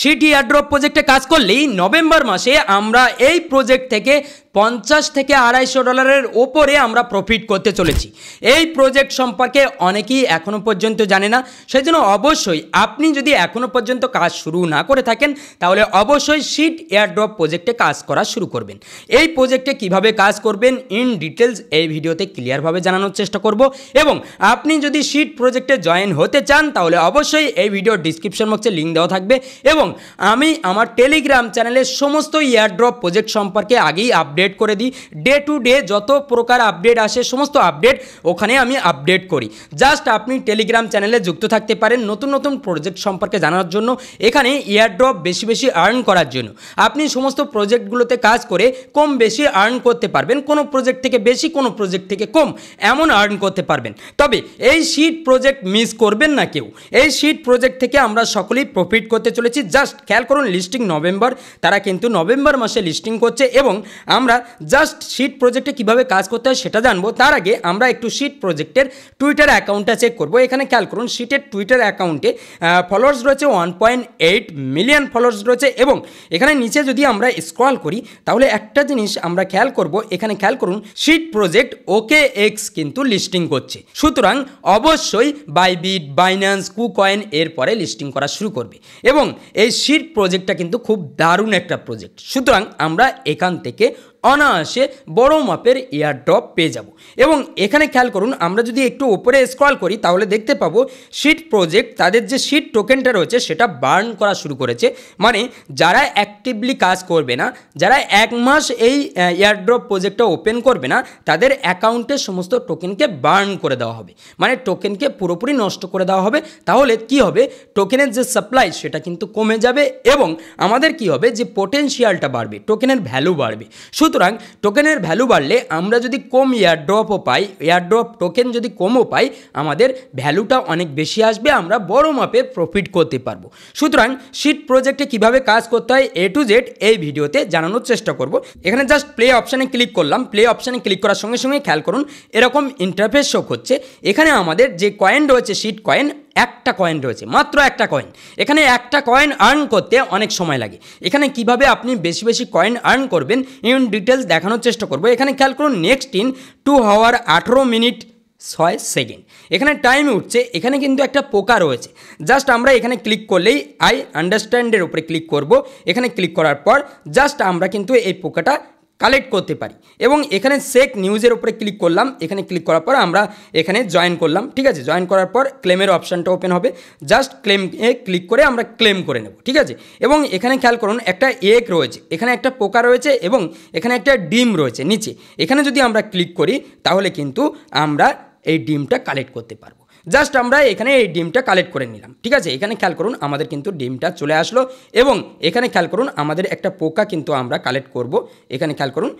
city airdrop প্রজেক্টে কাজ করলেই নভেম্বর মাসে আমরা এই প্রজেক্ট থেকে পঞ্চাশ থেকে আড়াইশো ডলারের ওপরে আমরা প্রফিট করতে চলেছি এই প্রজেক্ট সম্পর্কে অনেকেই এখনও পর্যন্ত জানে না সেই জন্য অবশ্যই আপনি যদি এখনও পর্যন্ত কাজ শুরু না করে থাকেন তাহলে অবশ্যই শিট এয়ারড্রপ প্রজেক্টে কাজ করা শুরু করবেন এই প্রজেক্টে কিভাবে কাজ করবেন ইন ডিটেলস এই ভিডিওতে ক্লিয়ারভাবে জানানোর চেষ্টা করব এবং আপনি যদি শিট প্রজেক্টে জয়েন হতে চান তাহলে অবশ্যই এই ভিডিওর ডিসক্রিপশন বক্সে লিঙ্ক দেওয়া থাকবে এবং আমি আমার টেলিগ্রাম চ্যানেলের সমস্ত এয়ারড্রপ প্রজেক্ট সম্পর্কে আগেই আপডেট আপডেট করে দিই ডে টু ডে যত প্রকার আপডেট আসে সমস্ত আপডেট ওখানে আমি আপডেট করি জাস্ট আপনি টেলিগ্রাম চ্যানেলে যুক্ত থাকতে পারেন নতুন নতুন প্রজেক্ট সম্পর্কে জানার জন্য এখানে এয়ারড্রপ বেশি বেশি আর্ন করার জন্য আপনি সমস্ত প্রজেক্টগুলোতে কাজ করে কম বেশি আর্ন করতে পারবেন কোনো প্রজেক্ট থেকে বেশি কোনো প্রজেক্ট থেকে কম এমন আর্ন করতে পারবেন তবে এই শীট প্রজেক্ট মিস করবেন না কেউ এই শীট প্রজেক্ট থেকে আমরা সকলেই প্রফিট করতে চলেছি জাস্ট খেয়াল করুন লিস্টিং নভেম্বর তারা কিন্তু নভেম্বর মাসে লিস্টিং করছে এবং আমরা জাস্ট শিট প্রজেক্টে কিভাবে কাজ করতে হয় সেটা জানবো তার আগে আমরা একটু শিট প্রজেক্টের টুইটার অ্যাকাউন্টটা চেক করব এখানে খেয়াল করুন শিটের টুইটার অ্যাকাউন্টে ফলোয়ার্স রয়েছে one point eight million followers রয়েছে এবং এখানে নিচে যদি আমরা স্ক্রল করি তাহলে একটা জিনিস আমরা খেয়াল করব এখানে খেয়াল করুন শিট প্রজেক্ট ওকে এক্স কিন্তু লিস্টিং করছে সুতরাং অবশ্যই বাইবিট বাইন্যান্স কুকয়েন এরপরে লিস্টিং করা শুরু করবে এবং এই শিট প্রজেক্টটা কিন্তু খুব দারুণ একটা প্রজেক্ট সুতরাং আমরা এখান থেকে অনায়াসে বড় মাপের এয়ারড্রপ পেয়ে যাব এবং এখানে খেয়াল করুন আমরা যদি একটু ওপরে স্ক্রল করি তাহলে দেখতে পাবো শিট প্রজেক্ট তাদের যে শিট টোকেনটা রয়েছে সেটা বার্ন করা শুরু করেছে মানে যারা অ্যাক্টিভলি কাজ করবে না যারা এক মাস এই এয়ারড্রপ প্রজেক্টটা ওপেন করবে না তাদের অ্যাকাউন্টে সমস্ত টোকেনকে বার্ন করে দেওয়া হবে মানে টোকেনকে পুরোপুরি নষ্ট করে দেওয়া হবে তাহলে কি হবে টোকেনের যে সাপ্লাই সেটা কিন্তু কমে যাবে এবং আমাদের কি হবে যে পোটেনশিয়ালটা বাড়বে টোকেনের ভ্যালু বাড়বে সুতরাং সুতরাং টোকেনের ভ্যালু বাড়লে আমরা যদি কম এয়ারড্রপও পাই এয়ারড্রপ টোকেন যদি কমও পাই আমাদের ভ্যালুটা অনেক বেশি আসবে আমরা বড় মাপে প্রফিট করতে পারবো সুতরাং শিট প্রজেক্টে কিভাবে কাজ করতে হয় এ টু জেড এই ভিডিওতে জানানোর চেষ্টা করব এখানে জাস্ট প্লে অপশানে ক্লিক করলাম প্লে অপশানে ক্লিক করার সঙ্গে সঙ্গে খেয়াল করুন এরকম ইন্টারফেস শোক হচ্ছে এখানে আমাদের যে কয়েন রয়েছে শিট কয়েন একটা কয়েন রয়েছে মাত্র একটা কয়েন এখানে একটা কয়েন আর্ন করতে অনেক সময় লাগে এখানে কিভাবে আপনি বেশি বেশি কয়েন আর্ন করবেন ইউন ডিটেলস দেখানোর চেষ্টা করবো এখানে খেয়াল করুন নেক্সট ইন টু হাওয়ার আঠেরো মিনিট ছয় সেকেন্ড এখানে টাইম উঠছে এখানে কিন্তু একটা পোকা রয়েছে জাস্ট আমরা এখানে ক্লিক করলেই আই আন্ডারস্ট্যান্ডের উপরে ক্লিক করব এখানে ক্লিক করার পর জাস্ট আমরা কিন্তু এই পোকাটা কালেক্ট করতে পারি এবং এখানে সেক নিউজের উপরে ক্লিক করলাম এখানে ক্লিক করার পর আমরা এখানে জয়েন করলাম ঠিক আছে জয়েন করার পর ক্লেমের অপশানটা ওপেন হবে জাস্ট ক্লেম এ ক্লিক করে আমরা ক্লেম করে নেব ঠিক আছে এবং এখানে খেয়াল করুন একটা এক রয়েছে এখানে একটা পোকা রয়েছে এবং এখানে একটা ডিম রয়েছে নিচে এখানে যদি আমরা ক্লিক করি তাহলে কিন্তু আমরা এই ডিমটা কালেক্ট করতে পারব জাস্ট আমরা এখানে এই ডিমটা কালেক্ট করে নিলাম ঠিক আছে এখানে খেয়াল করুন আমাদের কিন্তু ডিমটা চলে আসলো এবং এখানে খেয়াল করুন আমাদের একটা পোকা কিন্তু আমরা কালেক্ট করব এখানে খেয়াল করুন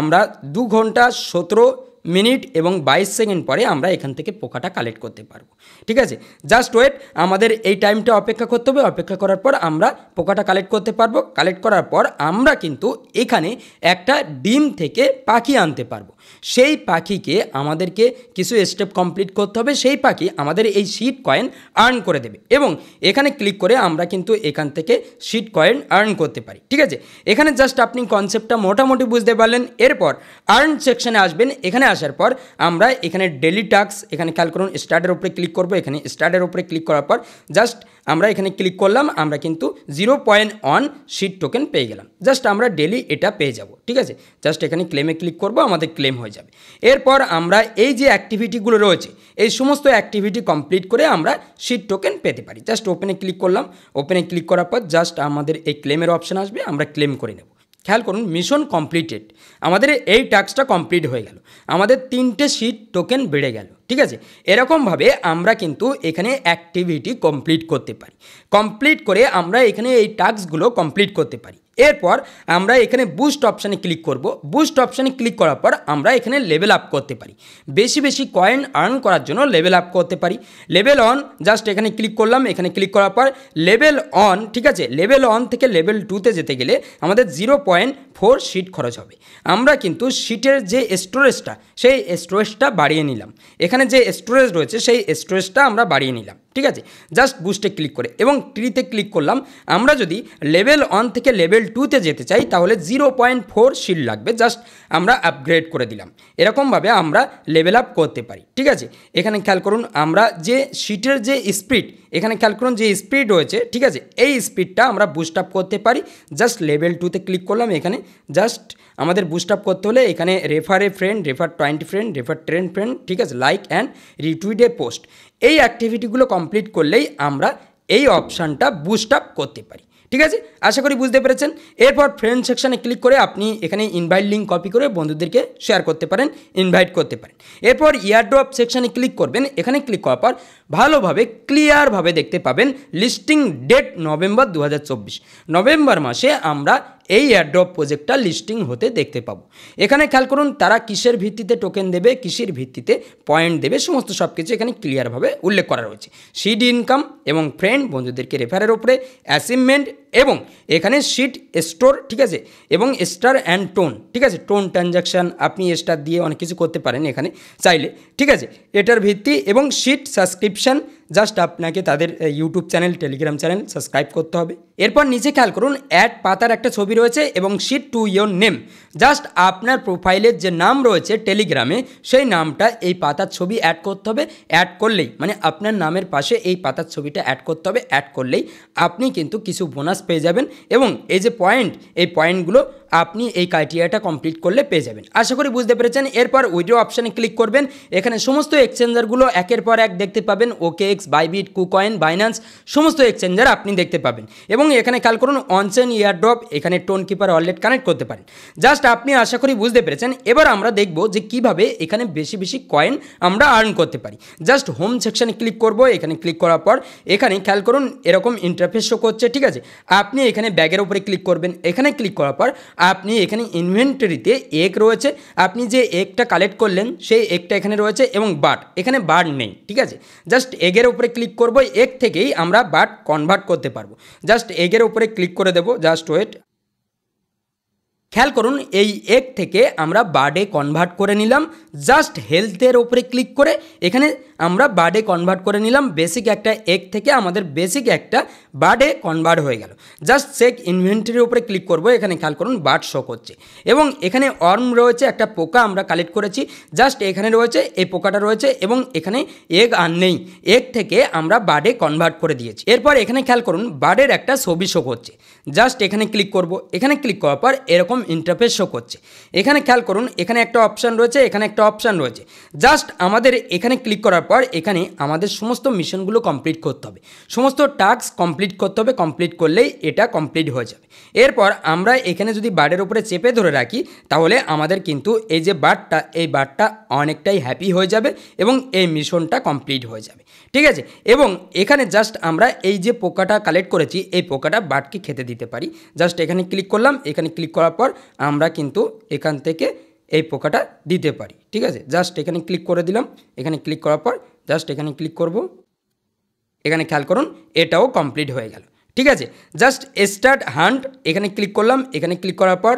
আমরা দু ঘন্টা সতেরো মিনিট এবং বাইশ সেকেন্ড পরে আমরা এখান থেকে পোকাটা কালেক্ট করতে পারবো ঠিক আছে জাস্ট ওয়েট আমাদের এই টাইমটা অপেক্ষা করতে হবে অপেক্ষা করার পর আমরা পোকাটা কালেক্ট করতে পারবো কালেক্ট করার পর আমরা কিন্তু এখানে একটা ডিম থেকে পাখি আনতে পারবো সেই পাখিকে আমাদেরকে কিছু স্টেপ কমপ্লিট করতে হবে সেই পাখি আমাদের এই শিট কয়েন আর্ন করে দেবে এবং এখানে ক্লিক করে আমরা কিন্তু এখান থেকে শিট কয়েন আর্ন করতে পারি ঠিক আছে এখানে জাস্ট আপনি কনসেপ্টটা মোটামুটি বুঝতে পারলেন এরপর আর্ন সেকশানে আসবেন এখানে আসার পর আমরা এখানে ডেলি টাস্ক এখানে খেয়াল করুন স্টার্টের উপরে ক্লিক করবো এখানে স্টার্টের উপরে ক্লিক করার পর জাস্ট আমরা এখানে ক্লিক করলাম আমরা কিন্তু zero point on sheet token পেয়ে গেলাম জাস্ট আমরা ডেলি এটা পেয়ে যাব ঠিক আছে জাস্ট এখানে ক্লেমে ক্লিক করব আমাদের ক্লেম হয়ে যাবে এরপর আমরা এই যে অ্যাক্টিভিটিগুলো রয়েছে এই সমস্ত অ্যাক্টিভিটি কমপ্লিট করে আমরা শিট টোকেন পেতে পারি জাস্ট ওপেনে ক্লিক করলাম ওপেনে ক্লিক করার পর জাস্ট আমাদের এই ক্লেমের অপশান আসবে আমরা ক্লেম করে নেব খেয়াল করুন মিশন কমপ্লিটেড আমাদের এই টাস্কটা কমপ্লিট হয়ে গেল আমাদের তিনটে সিট টোকেন বেড়ে গেল ঠিক আছে এরকমভাবে আমরা কিন্তু এখানে অ্যাক্টিভিটি কমপ্লিট করতে পারি কমপ্লিট করে আমরা এখানে এই টাস্কগুলো কমপ্লিট করতে পারি এরপর আমরা এখানে বুস্ট অপশানে ক্লিক করব বুস্ট অপশানে ক্লিক করার পর আমরা এখানে লেভেল আপ করতে পারি বেশি বেশি কয়েন আর্ন করার জন্য লেভেল আপ করতে পারি লেভেল অন জাস্ট এখানে ক্লিক করলাম এখানে ক্লিক করার পর লেভেল অন ঠিক আছে লেভেল অন থেকে লেভেল টুতে যেতে গেলে আমাদের জিরো পয়েন্ট ফোর শিট খরচ হবে আমরা কিন্তু শিটের যে স্টোরেজটা সেই স্টোরেজটা বাড়িয়ে নিলাম এখানে যে স্টোরেজ রয়েছে সেই স্টোরেজটা আমরা বাড়িয়ে নিলাম ঠিক আছে জাস্ট বুস্টে ক্লিক করে এবং ট্রিতে ক্লিক করলাম আমরা যদি লেভেল ওয়ান থেকে লেভেল টুতে যেতে চাই তাহলে জিরো পয়েন্ট ফোর শিল লাগবে জাস্ট আমরা আপগ্রেড করে দিলাম এরকমভাবে আমরা লেভেল আপ করতে পারি ঠিক আছে এখানে খেয়াল করুন আমরা যে শিটের যে স্পিড এখানে খেয়াল করুন যে স্পিড রয়েছে ঠিক আছে এই স্পিডটা আমরা বুস্ট আপ করতে পারি জাস্ট লেভেল টুতে ক্লিক করলাম এখানে জাস্ট আমাদের বুস্ট আপ করতে হলে এখানে রেফারে friend refer twenty friend refer train friend ঠিক আছে লাইক অ্যান্ড রিটুইডে পোস্ট এই অ্যাক্টিভিটিগুলো কম কমপ্লিট করলেই আমরা এই অপশানটা বুস্ট আপ করতে পারি ঠিক আছে আশা করি বুঝতে পেরেছেন এরপর ফ্রেন্ড সেকশানে ক্লিক করে আপনি এখানে ইনভাইট লিঙ্ক কপি করে বন্ধুদেরকে শেয়ার করতে পারেন ইনভাইট করতে পারেন এরপর ইয়ারড্রপ সেকশানে ক্লিক করবেন এখানে ক্লিক করার পর ভালোভাবে ক্লিয়ারভাবে দেখতে পাবেন লিস্টিং ডেট নভেম্বর দু নভেম্বর মাসে আমরা এই এয়ারড্রপ প্রজেক্টটা লিস্টিং হতে দেখতে পাবো এখানে খেয়াল করুন তারা কিসের ভিত্তিতে টোকেন দেবে কিসের ভিত্তিতে পয়েন্ট দেবে সমস্ত সব কিছু এখানে ক্লিয়ারভাবে উল্লেখ করা রয়েছে সিড ইনকাম এবং ফ্রেন্ড বন্ধুদেরকে রেফারের ওপরে অ্যাসিভমেন্ট এবং এখানে শিট স্টোর ঠিক আছে এবং স্টার অ্যান্ড টোন ঠিক আছে টোন ট্রানজাকশান আপনি স্টার দিয়ে অনেক কিছু করতে পারেন এখানে চাইলে ঠিক আছে এটার ভিত্তি এবং শিট সাবস্ক্রিপশান জাস্ট আপনাকে তাদের YouTube channel Telegram channel subscribe করতে হবে এরপর নিচে খেয়াল করুন অ্যাড পাতার একটা ছবি রয়েছে এবং sheet to your name just আপনার প্রোফাইলের যে নাম রয়েছে টেলিগ্রামে সেই নামটা এই পাতার ছবি অ্যাড করতে হবে অ্যাড করলেই মানে আপনার নামের পাশে এই পাতার ছবিটা অ্যাড করতে হবে অ্যাড করলেই আপনি কিন্তু কিছু বোনাস পেয়ে যাবেন এবং এই যে পয়েন্ট এই পয়েন্টগুলো আপনি এই ক্রাইটেরিয়াটা কমপ্লিট করলে পেয়ে যাবেন আশা করি বুঝতে পেরেছেন এরপর উইড্রো অপশানে ক্লিক করবেন এখানে সমস্ত এক্সচেঞ্জারগুলো একের পর এক দেখতে পাবেন OKX Bybit KuCoin Binance সমস্ত এক্সচেঞ্জার আপনি দেখতে পাবেন এবং এখানে খেয়াল করুন অনচেন ইয়ারড্রপ এখানে টোন কিপার ওয়ালেট কানেক্ট করতে পারেন জাস্ট আপনি আশা করি বুঝতে পেরেছেন এবার আমরা দেখব যে কিভাবে এখানে বেশি বেশি কয়েন আমরা আর্ন করতে পারি জাস্ট হোম সেকশানে ক্লিক করব এখানে ক্লিক করার পর এখানে খেয়াল করুন এরকম ইন্টারফেস শো করছে ঠিক আছে আপনি এখানে ব্যাগের উপরে ক্লিক করবেন এখানে ক্লিক করার পর আপনি এখানে ইনভেন্টারিতে এক রয়েছে আপনি যে একটা কালেক্ট করলেন সেই একটা এখানে রয়েছে এবং বাট এখানে বাট নেই ঠিক আছে জাস্ট এগের উপরে ক্লিক করব এক থেকেই আমরা বাট কনভার্ট করতে পারবো জাস্ট এগের উপরে ক্লিক করে দেবো জাস্ট ওয়েট খেয়াল করুন এই এক থেকে আমরা বার্ডে কনভার্ট করে নিলাম জাস্ট হেলথের ওপরে ক্লিক করে এখানে আমরা বার্ডে কনভার্ট করে নিলাম বেসিক একটা এক থেকে আমাদের বেসিক একটা বার্ডে কনভার্ট হয়ে গেল জাস্ট চেক ইনভেন্টারির উপরে ক্লিক করব এখানে খেয়াল করুন বার্ড শো করছে এবং এখানে অর্ম রয়েছে একটা পোকা আমরা কালেক্ট করেছি জাস্ট এখানে রয়েছে এই পোকাটা রয়েছে এবং এখানে এগ আর নেই এগ থেকে আমরা বার্ডে কনভার্ট করে দিয়েছি এরপর এখানে খেয়াল করুন বার্ডের একটা ছবি শো করছে জাস্ট এখানে ক্লিক করব এখানে ক্লিক করার পর এরকম ইন্টারফেস শো করছে এখানে খেয়াল করুন এখানে একটা অপশান রয়েছে এখানে একটা অপশান রয়েছে জাস্ট আমাদের এখানে ক্লিক করার তারপর এখানে আমাদের সমস্ত মিশনগুলো কমপ্লিট করতে হবে সমস্ত টাস্ক কমপ্লিট করতে হবে কমপ্লিট করলেই এটা কমপ্লিট হয়ে যাবে এরপর আমরা এখানে যদি বার্ডের উপরে চেপে ধরে রাখি তাহলে আমাদের কিন্তু এই যে বারটা এই বারটা অনেকটাই হ্যাপি হয়ে যাবে এবং এই মিশনটা কমপ্লিট হয়ে যাবে ঠিক আছে এবং এখানে জাস্ট আমরা এই যে পোকাটা কালেক্ট করেছি এই পোকাটা বাটকে খেতে দিতে পারি জাস্ট এখানে ক্লিক করলাম এখানে ক্লিক করার পর আমরা কিন্তু এখান থেকে এই পোকাটা দিতে পারি ঠিক আছে জাস্ট এখানে ক্লিক করে দিলাম এখানে ক্লিক করার পর জাস্ট এখানে ক্লিক করব এখানে খেয়াল করুন এটাও কমপ্লিট হয়ে গেল ঠিক আছে জাস্ট স্টার্ট হান্ট এখানে ক্লিক করলাম এখানে ক্লিক করার পর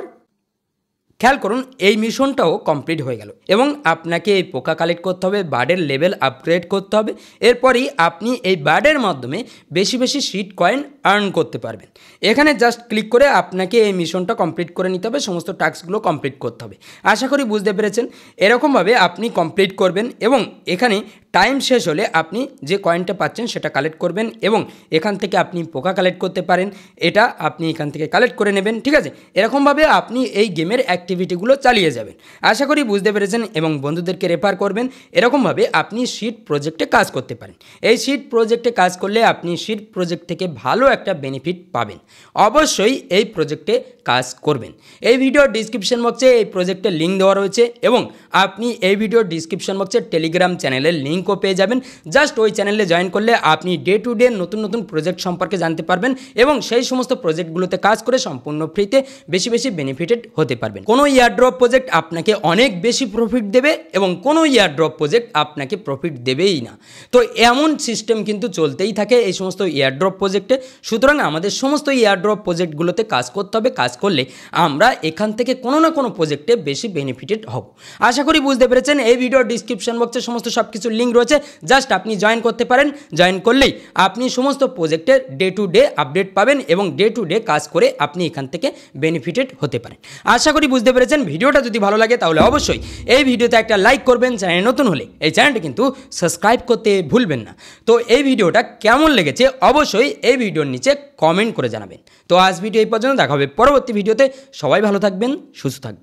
খেয়াল করুন এই মিশনটাও কমপ্লিট হয়ে গেল এবং আপনাকে এই পোকা কালেক্ট করতে হবে বার্ডের লেভেল আপগ্রেড করতে হবে এরপরই আপনি এই বার্ডের মাধ্যমে বেশি বেশি সিট কয়েন আর্ন করতে পারবেন এখানে জাস্ট ক্লিক করে আপনাকে এই মিশনটা কমপ্লিট করে নিতে হবে সমস্ত টাস্কগুলো কমপ্লিট করতে হবে আশা করি বুঝতে পেরেছেন এরকমভাবে আপনি কমপ্লিট করবেন এবং এখানে টাইম শেষ হলে আপনি যে কয়েনটা পাচ্ছেন সেটা কালেক্ট করবেন এবং এখান থেকে আপনি পোকা কালেক্ট করতে পারেন এটা আপনি এখান থেকে কালেক্ট করে নেবেন ঠিক আছে এরকমভাবে আপনি এই গেমের অ্যাক্টিভিটিগুলো চালিয়ে যাবেন আশা করি বুঝতে পেরেছেন এবং বন্ধুদেরকে রেফার করবেন এরকমভাবে আপনি শিট প্রজেক্টে কাজ করতে পারেন এই শিট প্রজেক্টে কাজ করলে আপনি শিট প্রজেক্ট থেকে ভালো একটা বেনিফিট পাবেন অবশ্যই এই প্রজেক্টে কাজ করবেন এই ভিডিও ডিসক্রিপশন বক্সে এই প্রজেক্টের লিঙ্ক দেওয়া রয়েছে এবং আপনি এই ভিডিও ডিসক্রিপশন বক্সে টেলিগ্রাম চ্যানেলের লিঙ্ক লিঙ্কও পেয়ে যাবেন জাস্ট ওই চ্যানেলে জয়েন করলে আপনি ডে টু ডে নতুন নতুন প্রজেক্ট সম্পর্কে জানতে পারবেন এবং সেই সমস্ত প্রজেক্টগুলোতে কাজ করে সম্পূর্ণ ফ্রিতে বেশি বেশি বেনিফিটেড হতে পারবেন কোনো ইয়ারড্রপ প্রজেক্ট আপনাকে অনেক বেশি প্রফিট দেবে এবং কোনো ইয়ারড্রপ প্রজেক্ট আপনাকে প্রফিট দেবেই না তো এমন সিস্টেম কিন্তু চলতেই থাকে এই সমস্ত ইয়ারড্রপ প্রজেক্টে সুতরাং আমাদের সমস্ত ইয়ারড্রপ প্রজেক্টগুলোতে কাজ করতে হবে কাজ করলে আমরা এখান থেকে কোনো না কোনো প্রজেক্টে বেশি বেনিফিটেড হব আশা করি বুঝতে পেরেছেন এই ভিডিও ডিসক্রিপশন বক্সে সমস্ত সব কিছু লিঙ্ক রয়েছে জাস্ট আপনি জয়েন করতে পারেন জয়েন করলেই আপনি সমস্ত প্রজেক্টের ডে টু ডে আপডেট পাবেন এবং ডে টু ডে কাজ করে আপনি এখান থেকে বেনিফিটেড হতে পারেন আশা করি বুঝতে পেরেছেন ভিডিওটা যদি ভালো লাগে তাহলে অবশ্যই এই ভিডিওতে একটা লাইক করবেন চ্যানেল নতুন হলে এই চ্যানেলটি কিন্তু সাবস্ক্রাইব করতে ভুলবেন না তো এই ভিডিওটা কেমন লেগেছে অবশ্যই এই ভিডিওর নিচে কমেন্ট করে জানাবেন তো আজ ভিডিও এই পর্যন্ত দেখা হবে পরবর্তী ভিডিওতে সবাই ভালো থাকবেন সুস্থ থাকবেন